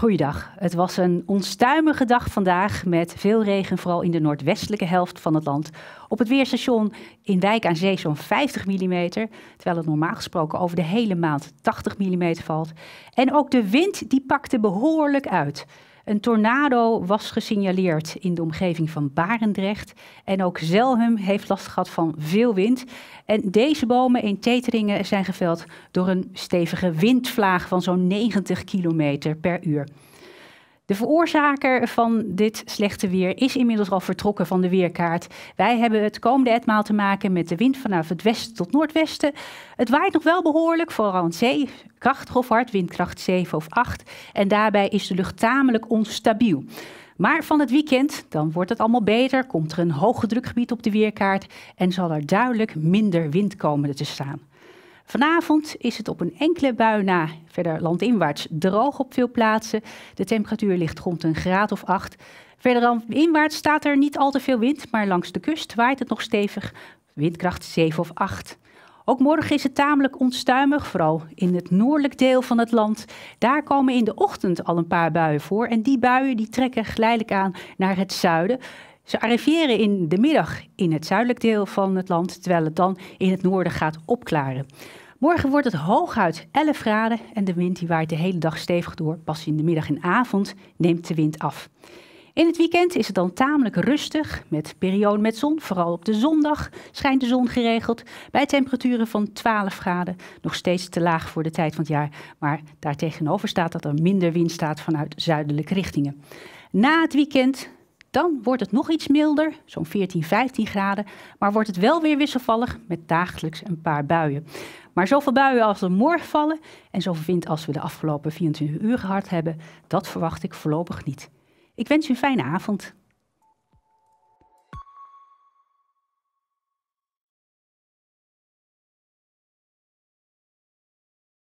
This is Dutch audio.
Goeiedag. Het was een onstuimige dag vandaag met veel regen, vooral in de noordwestelijke helft van het land. Op het weerstation in Wijk aan Zee zo'n 50 mm, terwijl het normaal gesproken over de hele maand 80 mm valt. En ook de wind die pakte behoorlijk uit. Een tornado was gesignaleerd in de omgeving van Barendrecht. En ook Zelhem heeft last gehad van veel wind. En deze bomen in Teteringen zijn geveld door een stevige windvlaag van zo'n 90 kilometer per uur. De veroorzaker van dit slechte weer is inmiddels al vertrokken van de weerkaart. Wij hebben het komende etmaal te maken met de wind vanaf het westen tot noordwesten. Het waait nog wel behoorlijk, vooral aan zee, krachtig of hard, windkracht 7 of 8. En daarbij is de lucht tamelijk onstabiel. Maar van het weekend, dan wordt het allemaal beter, komt er een hoge drukgebied op de weerkaart en zal er duidelijk minder wind komen te staan. Vanavond is het op een enkele bui na, verder landinwaarts droog op veel plaatsen. De temperatuur ligt rond een graad of acht. Verder landinwaarts staat er niet al te veel wind, maar langs de kust waait het nog stevig, windkracht 7 of 8. Ook morgen is het tamelijk onstuimig, vooral in het noordelijk deel van het land. Daar komen in de ochtend al een paar buien voor. En die buien die trekken geleidelijk aan naar het zuiden. Ze arriveren in de middag in het zuidelijk deel van het land, terwijl het dan in het noorden gaat opklaren. Morgen wordt het hooguit 11 graden en de wind die waait de hele dag stevig door. Pas in de middag en avond neemt de wind af. In het weekend is het dan tamelijk rustig, met perioden met zon. Vooral op de zondag schijnt de zon geregeld. Bij temperaturen van 12 graden, nog steeds te laag voor de tijd van het jaar. Maar daartegenover staat dat er minder wind staat vanuit zuidelijke richtingen. Na het weekend dan wordt het nog iets milder, zo'n 14, 15 graden, maar wordt het wel weer wisselvallig met dagelijks een paar buien. Maar zoveel buien als er morgen vallen en zoveel wind als we de afgelopen 24 uur gehad hebben, dat verwacht ik voorlopig niet. Ik wens u een fijne avond.